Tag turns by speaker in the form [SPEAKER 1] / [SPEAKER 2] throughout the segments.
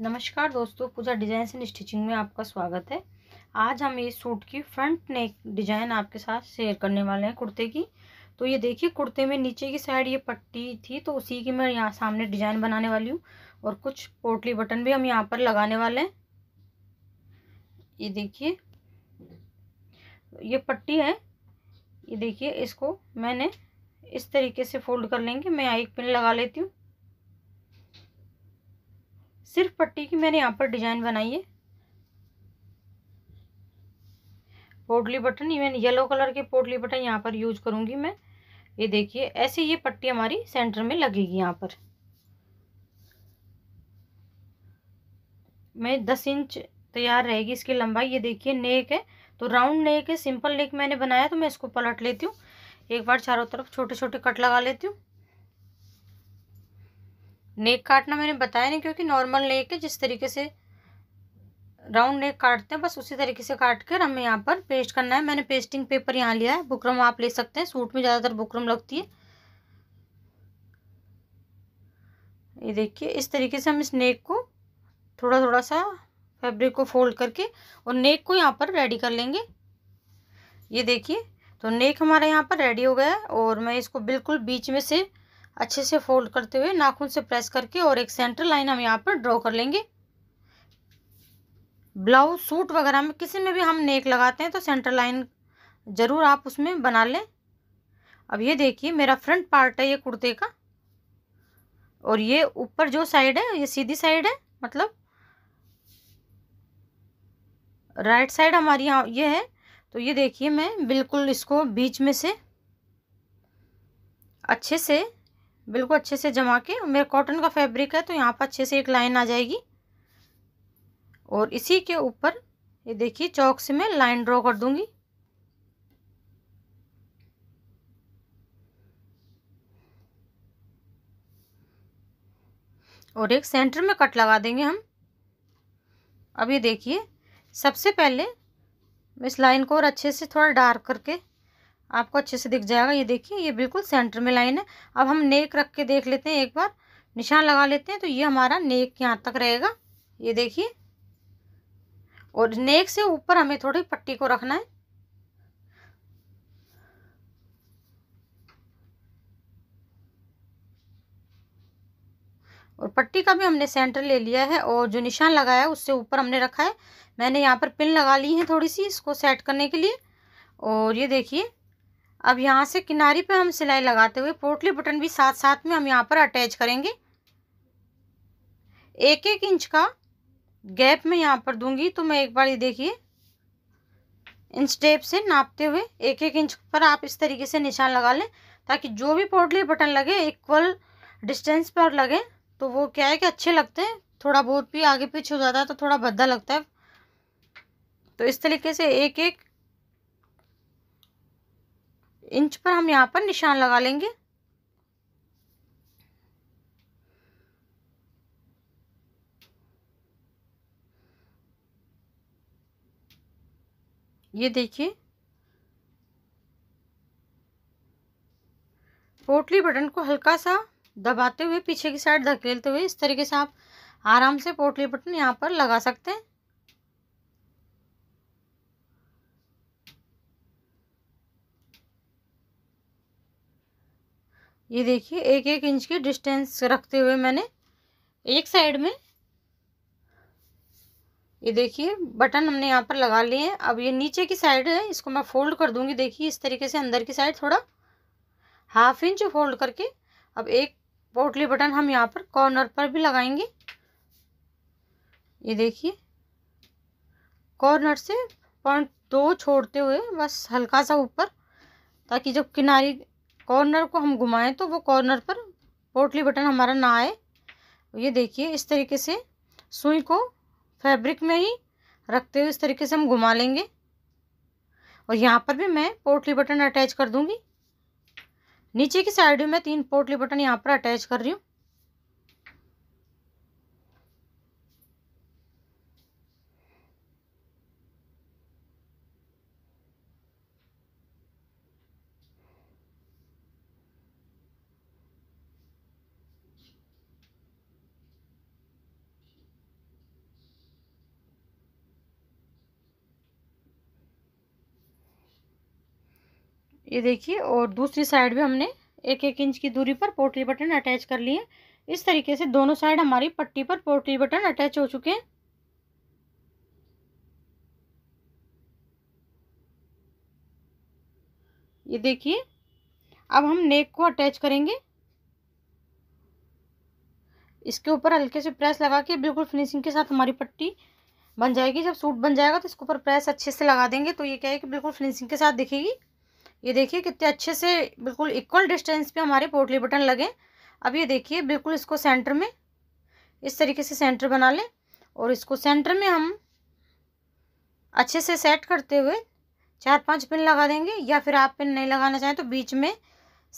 [SPEAKER 1] नमस्कार दोस्तों पूजा design and stitching में आपका स्वागत है आज हम इस सूट की फ्रंट नेक डिजाइन आपके साथ शेयर करने वाले हैं कुर्ते की तो ये देखिए कुर्ते में नीचे की साइड ये पट्टी थी तो उसी की मैं यहाँ सामने डिजाइन बनाने वाली हूँ और कुछ पोटली बटन भी हम यहाँ पर लगाने वाले हैं ये देखिए ये पट्टी है ये देखिए इसको मैंने इस तरीके से फोल्ड कर लेंगे मैं एक पिन लगा लेती हूँ सिर्फ पट्टी की मैंने यहाँ पर डिजाइन बनाई है पोटली बटन इवन येलो कलर के पोटली बटन यहाँ पर यूज करूंगी मैं ये देखिए ऐसे ये पट्टी हमारी सेंटर में लगेगी यहाँ पर मैं दस इंच तैयार रहेगी इसकी लंबाई ये देखिए नेक है तो राउंड नेक है सिंपल नेक मैंने बनाया तो मैं इसको पलट लेती हूँ एक बार चारों तरफ छोटे छोटे कट लगा लेती हूँ नेक काटना मैंने बताया नहीं क्योंकि नॉर्मल नेक है जिस तरीके से राउंड नेक काटते हैं बस उसी तरीके से काट कर हमें यहाँ पर पेस्ट करना है मैंने पेस्टिंग पेपर यहाँ लिया है बुकरम आप ले सकते हैं सूट में ज़्यादातर बुकरम लगती है ये देखिए इस तरीके से हम इस नेक को थोड़ा थोड़ा सा फैब्रिक को फोल्ड करके और नेक को यहाँ पर रेडी कर लेंगे ये देखिए तो नेक हमारा यहाँ पर रेडी हो गया है और मैं इसको बिल्कुल बीच में से अच्छे से फोल्ड करते हुए नाखून से प्रेस करके और एक सेंटर लाइन हम यहाँ पर ड्रॉ कर लेंगे ब्लाउज सूट वगैरह में किसी में भी हम नेक लगाते हैं तो सेंटर लाइन ज़रूर आप उसमें बना लें अब ये देखिए मेरा फ्रंट पार्ट है ये कुर्ते का और ये ऊपर जो साइड है ये सीधी साइड है मतलब राइट साइड हमारी यहाँ ये है तो ये देखिए मैं बिल्कुल इसको बीच में से अच्छे से बिल्कुल अच्छे से जमा के मेरा कॉटन का फैब्रिक है तो यहाँ पर अच्छे से एक लाइन आ जाएगी और इसी के ऊपर ये देखिए चौक से मैं लाइन ड्रॉ कर दूंगी और एक सेंटर में कट लगा देंगे हम अब ये देखिए सबसे पहले इस लाइन को और अच्छे से थोड़ा डार्क करके आपको अच्छे से दिख जाएगा ये देखिए ये बिल्कुल सेंटर में लाइन है अब हम नेक रख के देख लेते हैं एक बार निशान लगा लेते हैं तो ये हमारा नेक यहाँ तक रहेगा ये देखिए और नेक से ऊपर हमें थोड़ी पट्टी को रखना है और पट्टी का भी हमने सेंटर ले लिया है और जो निशान लगाया है उससे ऊपर हमने रखा है मैंने यहाँ पर पिन लगा ली है थोड़ी सी इसको सेट करने के लिए और ये देखिए अब यहाँ से किनारी पे हम सिलाई लगाते हुए पोटली बटन भी साथ साथ में हम यहाँ पर अटैच करेंगे एक एक इंच का गैप मैं यहाँ पर दूंगी तो मैं एक बार ये देखिए इन स्टेप से नापते हुए एक एक इंच पर आप इस तरीके से निशान लगा लें ताकि जो भी पोटली बटन लगे इक्वल डिस्टेंस पर लगें तो वो क्या है कि अच्छे लगते हैं थोड़ा बहुत भी आगे पीछे हो जाता है तो थोड़ा भद्दा लगता है तो इस तरीके से एक एक इंच पर हम यहाँ पर निशान लगा लेंगे ये देखिए पोटली बटन को हल्का सा दबाते हुए पीछे की साइड धकेलते हुए इस तरीके से आप आराम से पोटली बटन यहाँ पर लगा सकते हैं ये देखिए एक एक इंच की डिस्टेंस रखते हुए मैंने एक साइड में ये देखिए बटन हमने यहाँ पर लगा लिए हैं अब ये नीचे की साइड है इसको मैं फोल्ड कर दूंगी देखिए इस तरीके से अंदर की साइड थोड़ा हाफ इंच फोल्ड करके अब एक पोटली बटन हम यहाँ पर कॉर्नर पर भी लगाएंगे ये देखिए कॉर्नर से पॉइंट दो छोड़ते हुए बस हल्का सा ऊपर ताकि जब किनारी कॉर्नर को हम घुमाएं तो वो कॉर्नर पर पोटली बटन हमारा ना आए ये देखिए इस तरीके से सुई को फैब्रिक में ही रखते हुए इस तरीके से हम घुमा लेंगे और यहाँ पर भी मैं पोटली बटन अटैच कर दूँगी नीचे की साइड में तीन पोटली बटन यहाँ पर अटैच कर रही हूँ ये देखिए और दूसरी साइड भी हमने एक एक इंच की दूरी पर पोटली बटन अटैच कर लिए इस तरीके से दोनों साइड हमारी पट्टी पर पोटली बटन अटैच हो चुके हैं ये देखिए अब हम नेक को अटैच करेंगे इसके ऊपर हल्के से प्रेस लगा के बिल्कुल फिनिशिंग के साथ हमारी पट्टी बन जाएगी जब सूट बन जाएगा तो इसके ऊपर प्रेस अच्छे से लगा देंगे तो ये क्या है कि बिल्कुल फिनिशिंग के साथ दिखेगी ये देखिए कितने अच्छे से बिल्कुल इक्वल डिस्टेंस पे हमारे पोटली बटन लगे अब ये देखिए बिल्कुल इसको सेंटर में इस तरीके से सेंटर बना लें और इसको सेंटर में हम अच्छे से सेट करते हुए चार पांच पिन लगा देंगे या फिर आप पिन नहीं लगाना चाहें तो बीच में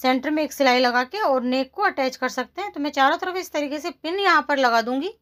[SPEAKER 1] सेंटर में एक सिलाई लगा के और नेक को अटैच कर सकते हैं तो मैं चारों तरफ इस तरीके से पिन यहाँ पर लगा दूँगी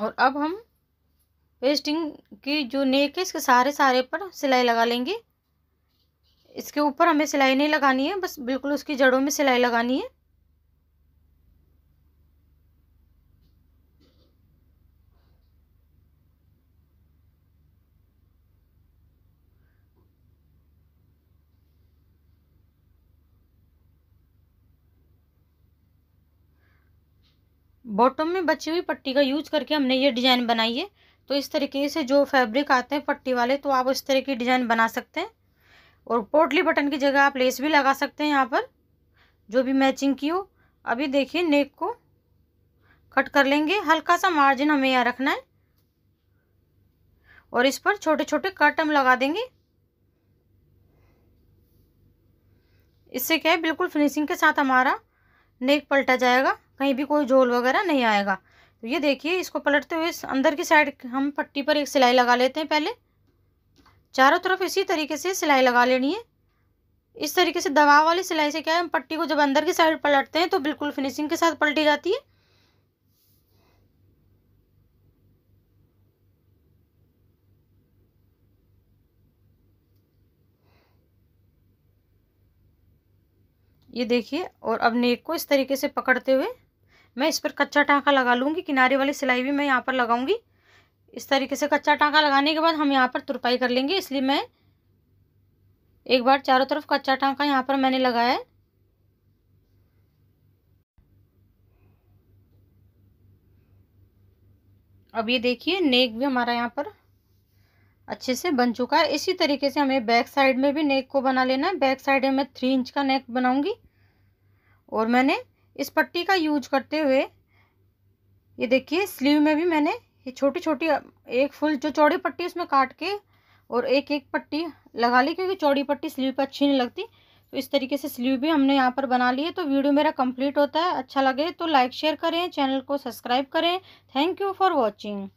[SPEAKER 1] और अब हम वेस्टिंग की जो नेक है इसके सारे सारे पर सिलाई लगा लेंगे इसके ऊपर हमें सिलाई नहीं लगानी है बस बिल्कुल उसकी जड़ों में सिलाई लगानी है बॉटम में बची हुई पट्टी का यूज करके हमने ये डिज़ाइन बनाई है तो इस तरीके से जो फैब्रिक आते हैं पट्टी वाले तो आप इस तरह की डिज़ाइन बना सकते हैं और पोटली बटन की जगह आप लेस भी लगा सकते हैं यहाँ पर जो भी मैचिंग की हो अभी देखिए नेक को कट कर लेंगे हल्का सा मार्जिन हमें यहाँ रखना है और इस पर छोटे छोटे कट हम लगा देंगे इससे क्या है बिल्कुल फिनिशिंग के साथ हमारा नेक पलटा जाएगा कहीं भी कोई झोल वगैरह नहीं आएगा तो ये देखिए इसको पलटते हुए अंदर की साइड हम पट्टी पर एक सिलाई लगा लेते हैं पहले चारों तरफ इसी तरीके से सिलाई लगा लेनी है इस तरीके से दबाव वाली सिलाई से क्या है हम पट्टी को जब अंदर की साइड पलटते हैं तो बिल्कुल फिनिशिंग के साथ पलटी जाती है ये देखिए और अब नेक को इस तरीके से पकड़ते हुए मैं इस पर कच्चा टाँका लगा लूँगी किनारे वाली सिलाई भी मैं यहाँ पर लगाऊँगी इस तरीके से कच्चा टाँका लगाने के बाद हम यहाँ पर तुरपाई कर लेंगे इसलिए मैं एक बार चारों तरफ कच्चा टाँका यहाँ पर मैंने लगाया है अब ये देखिए नेक भी हमारा यहाँ पर अच्छे से बन चुका है इसी तरीके से हमें बैक साइड में भी नेक को बना लेना है बैक साइड में मैं थ्री इंच का नेक बनाऊंगी और मैंने इस पट्टी का यूज करते हुए ये देखिए स्लीव में भी मैंने ये छोटी छोटी एक फुल जो चौड़ी पट्टी उसमें काट के और एक एक पट्टी लगा ली क्योंकि चौड़ी पट्टी स्लीव पर अच्छी नहीं लगती तो इस तरीके से स्लीव भी हमने यहाँ पर बना ली है तो वीडियो मेरा कंप्लीट होता है अच्छा लगे तो लाइक शेयर करें चैनल को सब्सक्राइब करें थैंक यू फॉर वॉचिंग